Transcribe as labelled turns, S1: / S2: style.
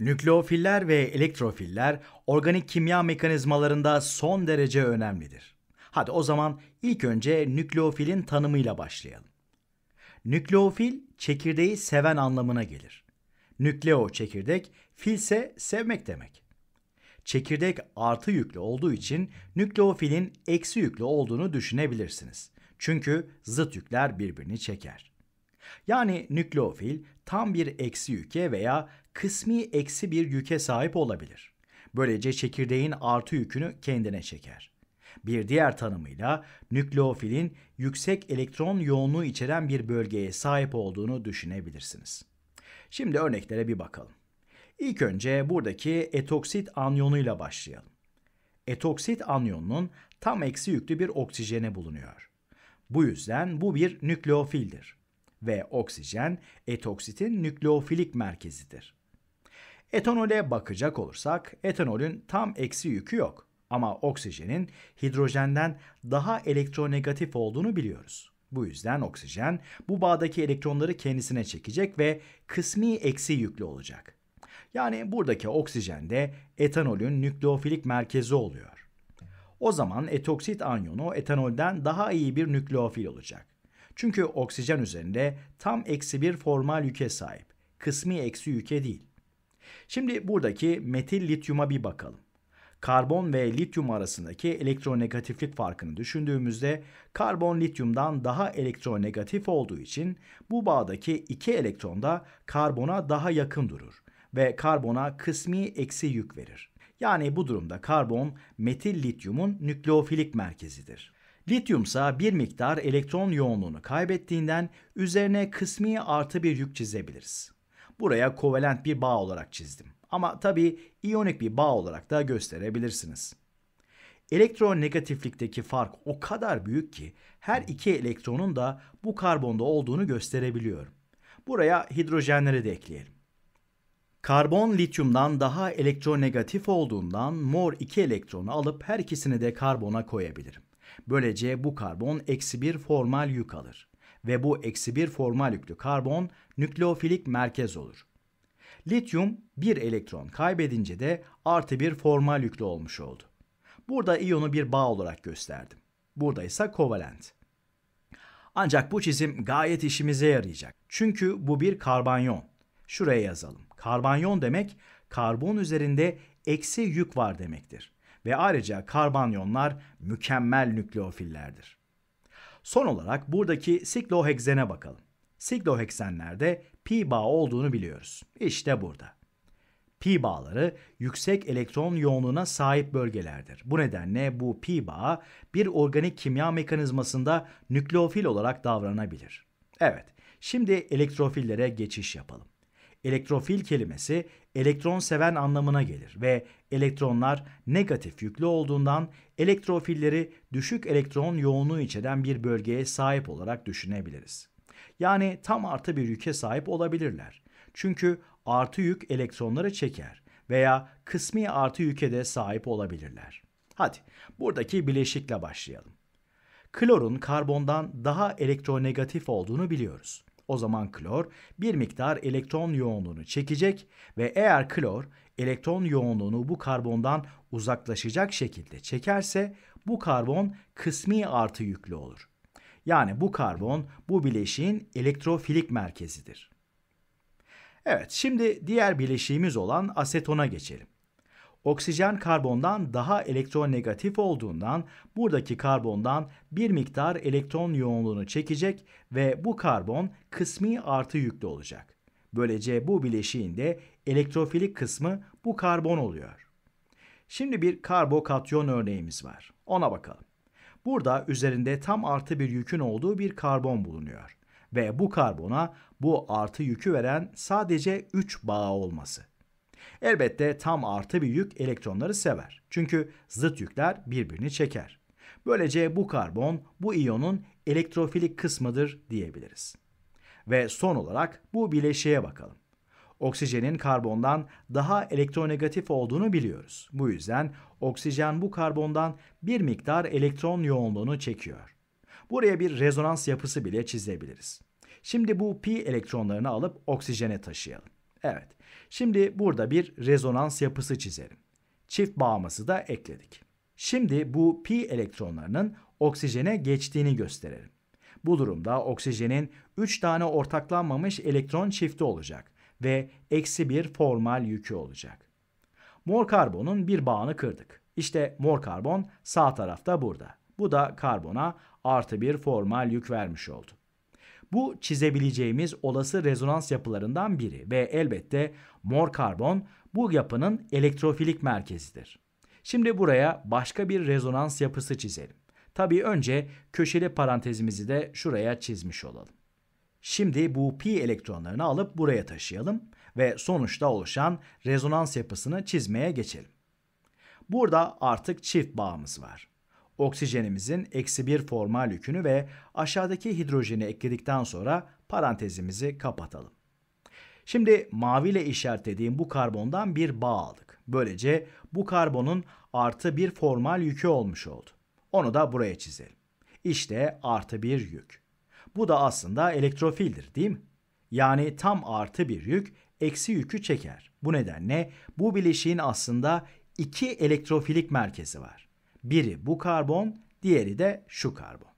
S1: Nükleofiller ve elektrofiller organik kimya mekanizmalarında son derece önemlidir. Hadi o zaman ilk önce nükleofilin tanımıyla başlayalım. Nükleofil çekirdeği seven anlamına gelir. Nükleo çekirdek, filse sevmek demek. Çekirdek artı yüklü olduğu için nükleofilin eksi yüklü olduğunu düşünebilirsiniz. Çünkü zıt yükler birbirini çeker. Yani nükleofil tam bir eksi yüke veya kısmi eksi bir yüke sahip olabilir. Böylece çekirdeğin artı yükünü kendine çeker. Bir diğer tanımıyla nükleofilin yüksek elektron yoğunluğu içeren bir bölgeye sahip olduğunu düşünebilirsiniz. Şimdi örneklere bir bakalım. İlk önce buradaki etoksit anyonuyla başlayalım. Etoksit anyonunun tam eksi yüklü bir oksijene bulunuyor. Bu yüzden bu bir nükleofildir ve oksijen etoksitin nükleofilik merkezidir. Etanole bakacak olursak etanolün tam eksi yükü yok. Ama oksijenin hidrojenden daha elektronegatif olduğunu biliyoruz. Bu yüzden oksijen bu bağdaki elektronları kendisine çekecek ve kısmi eksi yüklü olacak. Yani buradaki oksijen de etanolün nükleofilik merkezi oluyor. O zaman etoksit anyonu etanolden daha iyi bir nükleofil olacak. Çünkü oksijen üzerinde tam eksi bir formal yüke sahip, kısmi eksi yüke değil. Şimdi buradaki metil lityuma bir bakalım. Karbon ve lityum arasındaki elektronegatiflik farkını düşündüğümüzde karbon lityumdan daha elektronegatif olduğu için bu bağdaki iki elektron da karbona daha yakın durur ve karbona kısmi eksi yük verir. Yani bu durumda karbon metil lityumun nükleofilik merkezidir. Lityum ise bir miktar elektron yoğunluğunu kaybettiğinden üzerine kısmi artı bir yük çizebiliriz buraya kovalent bir bağ olarak çizdim. Ama tabii iyonik bir bağ olarak da gösterebilirsiniz. Elektron negatiflikteki fark o kadar büyük ki her iki elektronun da bu karbonda olduğunu gösterebiliyorum. Buraya hidrojenleri de ekleyelim. Karbon lityumdan daha elektronegatif olduğundan mor 2 elektronu alıp her ikisini de karbona koyabilirim. Böylece bu karbon eksi bir formal yük alır ve bu eksi bir formal yüklü karbon nükleofilik merkez olur. Lityum bir elektron kaybedince de artı bir formal yüklü olmuş oldu. Burada iyonu bir bağ olarak gösterdim. Burada ise kovalent. Ancak bu çizim gayet işimize yarayacak. Çünkü bu bir karbanyon. Şuraya yazalım. Karbanyon demek karbon üzerinde eksi yük var demektir. Ve ayrıca karbanyonlar mükemmel nükleofillerdir. Son olarak buradaki siklohekzene bakalım. Sikloheksenlerde pi bağ olduğunu biliyoruz. İşte burada. Pi bağları yüksek elektron yoğunluğuna sahip bölgelerdir. Bu nedenle bu pi bağı bir organik kimya mekanizmasında nükleofil olarak davranabilir. Evet, şimdi elektrofillere geçiş yapalım. Elektrofil kelimesi elektron seven anlamına gelir ve elektronlar negatif yüklü olduğundan elektrofilleri düşük elektron yoğunluğu içeren bir bölgeye sahip olarak düşünebiliriz. Yani tam artı bir yüke sahip olabilirler. Çünkü artı yük elektronları çeker veya kısmi artı yüke de sahip olabilirler. Hadi buradaki bileşikle başlayalım. Klorun karbondan daha elektronegatif olduğunu biliyoruz. O zaman klor bir miktar elektron yoğunluğunu çekecek ve eğer klor elektron yoğunluğunu bu karbondan uzaklaşacak şekilde çekerse bu karbon kısmi artı yüklü olur. Yani bu karbon bu bileşiğin elektrofilik merkezidir. Evet şimdi diğer bileşiğimiz olan asetona geçelim. Oksijen karbondan daha elektronegatif olduğundan buradaki karbondan bir miktar elektron yoğunluğunu çekecek ve bu karbon kısmi artı yüklü olacak. Böylece bu bileşiğin elektrofilik kısmı bu karbon oluyor. Şimdi bir karbokatyon örneğimiz var. Ona bakalım. Burada üzerinde tam artı bir yükün olduğu bir karbon bulunuyor ve bu karbona bu artı yükü veren sadece 3 bağ olması. Elbette tam artı bir yük elektronları sever. Çünkü zıt yükler birbirini çeker. Böylece bu karbon bu iyonun elektrofilik kısmıdır diyebiliriz. Ve son olarak bu bileşiğe bakalım. Oksijenin karbondan daha elektronegatif olduğunu biliyoruz. Bu yüzden oksijen bu karbondan bir miktar elektron yoğunluğunu çekiyor. Buraya bir rezonans yapısı bile çizebiliriz. Şimdi bu pi elektronlarını alıp oksijene taşıyalım. Evet. Şimdi burada bir rezonans yapısı çizelim. Çift bağımızı da ekledik. Şimdi bu p elektronlarının oksijene geçtiğini gösterelim. Bu durumda oksijenin 3 tane ortaklanmamış elektron çifti olacak ve eksi bir formal yükü olacak. Mor karbonun bir bağını kırdık. İşte mor karbon sağ tarafta burada. Bu da karbona artı bir formal yük vermiş oldu. Bu çizebileceğimiz olası rezonans yapılarından biri ve elbette mor karbon bu yapının elektrofilik merkezidir. Şimdi buraya başka bir rezonans yapısı çizelim. Tabii önce köşeli parantezimizi de şuraya çizmiş olalım. Şimdi bu pi elektronlarını alıp buraya taşıyalım ve sonuçta oluşan rezonans yapısını çizmeye geçelim. Burada artık çift bağımız var. Oksijenimizin eksi bir formal yükünü ve aşağıdaki hidrojeni ekledikten sonra parantezimizi kapatalım. Şimdi maviyle işaretlediğim bu karbondan bir bağ aldık. Böylece bu karbonun artı bir formal yükü olmuş oldu. Onu da buraya çizelim. İşte artı bir yük. Bu da aslında elektrofildir değil mi? Yani tam artı bir yük eksi yükü çeker. Bu nedenle bu bileşiğin aslında iki elektrofilik merkezi var. Biri bu karbon, diğeri de şu karbon.